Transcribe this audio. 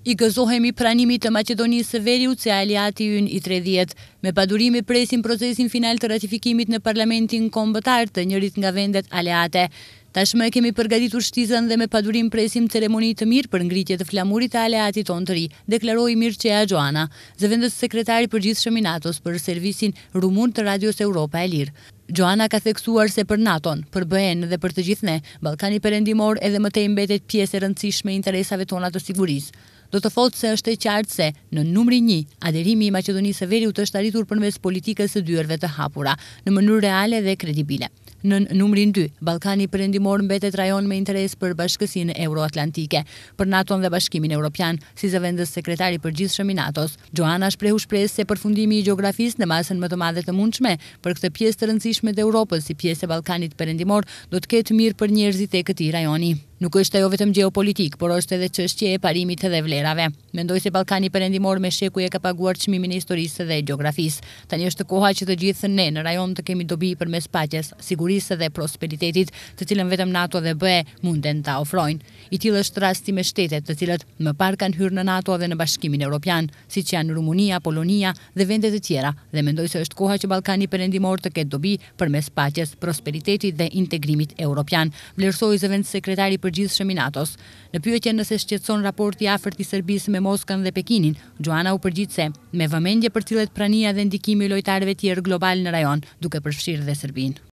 I gëzohemi pranimi të Macedonisë së Veriut se aliati yn i 30. Me padurimi presim procesin final të ratifikimit në parlamentin kombëtar të njërit nga vendet aleate. Tashme kemi u shtizën dhe me padurim presim ceremonit të mirë për ngritje të flamurit e aleati ton të ri, deklaroi mirë që e a Gjoana, zë vendës sekretari për gjithë shëminatos për servisin Rumun të Radios Europa e Lirë. Gjoana ka theksuar se për NATO-n, për BN dhe për të gjithne, Balkani përendimor edhe më te imbetet pjesë e rëndësishme interesave tona të sigurisë do të thotë se është e qartë se në numri një, aderimi i Macedonisë e Veriut është arritur përmes politikës e dyërve të hapura, në mënyrë reale dhe kredibile. Në numrin 2, Balkani përendimor mbetet rajon me interes për bashkësin euroatlantike. Për NATO dhe bashkimin europian, si zë vendës sekretari për gjithë shëmi NATO-s, Gjoana shprehu shpres se përfundimi i geografisë në masën më të madhe të mundshme për këtë pjesë të rëndësishme dhe Europës si pjesë e Balkanit përendimor do të ketë mirë për njerëzit e këti rajoni. Nuk është ajo vetëm geopolitik, por është edhe çështje e parimit dhe vlerave. Mendoj se Ballkani Perëndimor me sheku e ka paguar çmimin e historisë dhe gjeografisë. Tani është koha që të gjithë ne në rajon të kemi dobi përmes paqes, sigurisë dhe prosperitetit, të cilën vetëm NATO dhe BE munden ta ofrojnë. I tillë është rasti me shtetet, të cilët më parë kanë hyrë në NATO dhe në Bashkimin Evropian, siç janë Rumunia, Polonia dhe vende të tjera, dhe mendoj se është koha që Ballkani Perëndimor të ketë dobi përmes paqes, prosperitetit dhe integrimit evropian. Vlerësoi zëvendës sekretari përgjithë Natos. Në pyëtje nëse shqetson raporti afert i Serbis me Moskën dhe Pekinin, Gjoana u përgjithë se me vëmendje për cilet prania dhe ndikimi lojtarëve tjerë global në rajon, duke përfshirë dhe Serbinë.